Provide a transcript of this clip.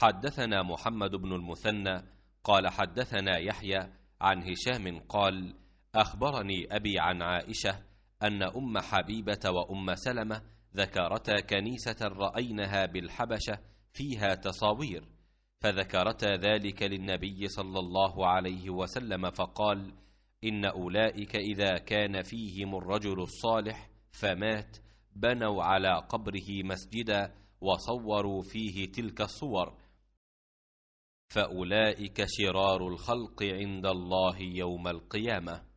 حدثنا محمد بن المثنى قال حدثنا يحيى عن هشام قال أخبرني أبي عن عائشة أن أم حبيبة وأم سلمة ذكرتا كنيسة رأينها بالحبشة فيها تصاوير فذكرتا ذلك للنبي صلى الله عليه وسلم فقال إن أولئك إذا كان فيهم الرجل الصالح فمات بنوا على قبره مسجدا وصوروا فيه تلك الصور فاولئك شرار الخلق عند الله يوم القيامه